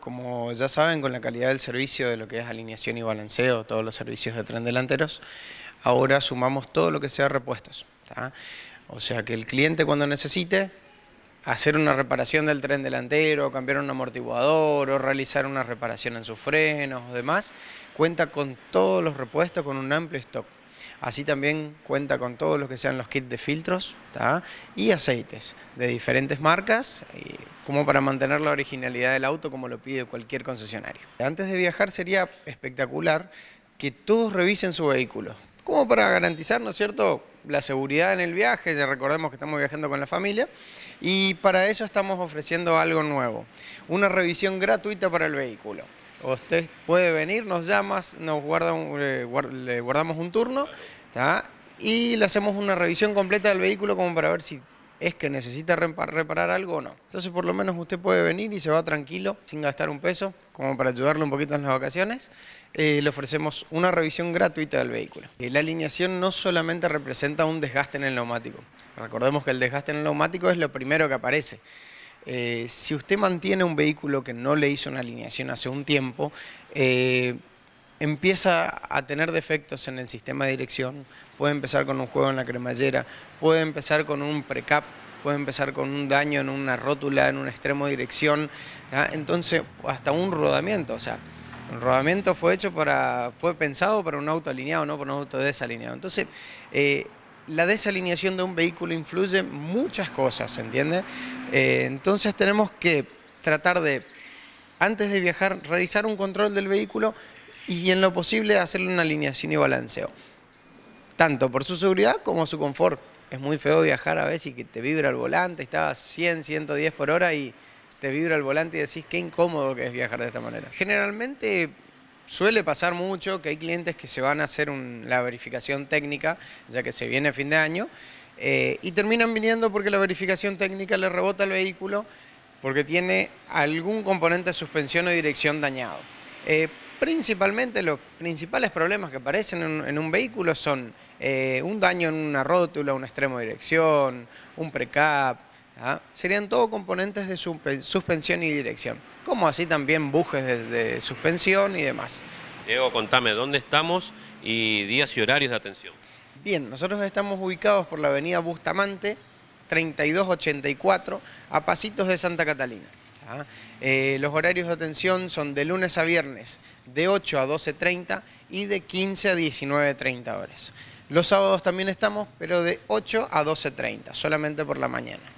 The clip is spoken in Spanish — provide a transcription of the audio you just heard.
Como ya saben, con la calidad del servicio de lo que es alineación y balanceo, todos los servicios de tren delanteros, ahora sumamos todo lo que sea repuestos. O sea que el cliente cuando necesite hacer una reparación del tren delantero, cambiar un amortiguador o realizar una reparación en sus frenos o demás, cuenta con todos los repuestos con un amplio stock. Así también cuenta con todos los que sean los kits de filtros y aceites de diferentes marcas como para mantener la originalidad del auto como lo pide cualquier concesionario. Antes de viajar sería espectacular que todos revisen su vehículo, como para garantizar, ¿no es cierto?, la seguridad en el viaje, ya recordemos que estamos viajando con la familia, y para eso estamos ofreciendo algo nuevo, una revisión gratuita para el vehículo. Usted puede venir, nos llama, nos eh, le guardamos un turno y le hacemos una revisión completa del vehículo como para ver si es que necesita reparar algo o no. Entonces por lo menos usted puede venir y se va tranquilo, sin gastar un peso, como para ayudarle un poquito en las vacaciones. Eh, le ofrecemos una revisión gratuita del vehículo. Eh, la alineación no solamente representa un desgaste en el neumático. Recordemos que el desgaste en el neumático es lo primero que aparece. Eh, si usted mantiene un vehículo que no le hizo una alineación hace un tiempo, empieza a tener defectos en el sistema de dirección, puede empezar con un juego en la cremallera, puede empezar con un precap, puede empezar con un daño en una rótula, en un extremo de dirección, entonces hasta un rodamiento, o sea, el rodamiento fue hecho para, fue pensado para un auto alineado, no para un auto desalineado. Entonces, eh, la desalineación de un vehículo influye muchas cosas, ¿entiendes? Eh, entonces tenemos que tratar de, antes de viajar, realizar un control del vehículo y en lo posible hacerle una alineación y balanceo. Tanto por su seguridad como su confort. Es muy feo viajar a veces y que te vibra el volante, estabas 100, 110 por hora y te vibra el volante y decís qué incómodo que es viajar de esta manera. Generalmente suele pasar mucho que hay clientes que se van a hacer la verificación técnica, ya que se viene a fin de año, eh, y terminan viniendo porque la verificación técnica le rebota el vehículo porque tiene algún componente de suspensión o dirección dañado. Eh, Principalmente los principales problemas que aparecen en, un vehículo son eh, un daño en una rótula, un extremo de dirección, un precap, ¿ah? serían todos componentes de eh, suspensión y dirección, como así también bujes de, de suspensión y demás. Diego, contame, ¿dónde estamos y días y horarios de atención? Bien, nosotros estamos ubicados por la avenida Bustamante, 3284, a pasitos de Santa Catalina. ¿ah? Eh, los horarios de atención son de lunes a viernes, de 8 a 12.30 y de 15 a 19.30 horas. Los sábados también estamos, pero de 8 a 12.30, solamente por la mañana.